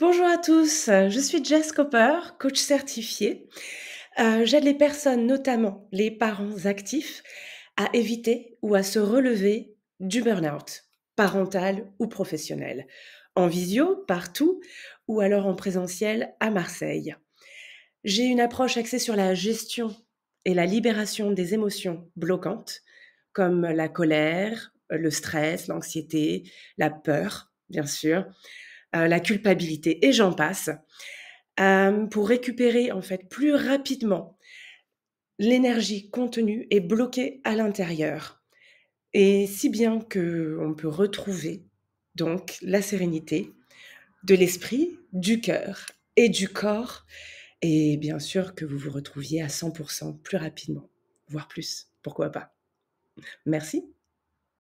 Bonjour à tous, je suis Jess Copper, coach certifié. Euh, j'aide les personnes, notamment les parents actifs, à éviter ou à se relever du burn-out, parental ou professionnel, en visio, partout, ou alors en présentiel à Marseille. J'ai une approche axée sur la gestion et la libération des émotions bloquantes, comme la colère, le stress, l'anxiété, la peur, bien sûr, euh, la culpabilité et j'en passe, euh, pour récupérer en fait plus rapidement l'énergie contenue et bloquée à l'intérieur. Et si bien que on peut retrouver donc la sérénité de l'esprit, du cœur et du corps, et bien sûr que vous vous retrouviez à 100% plus rapidement, voire plus, pourquoi pas. Merci.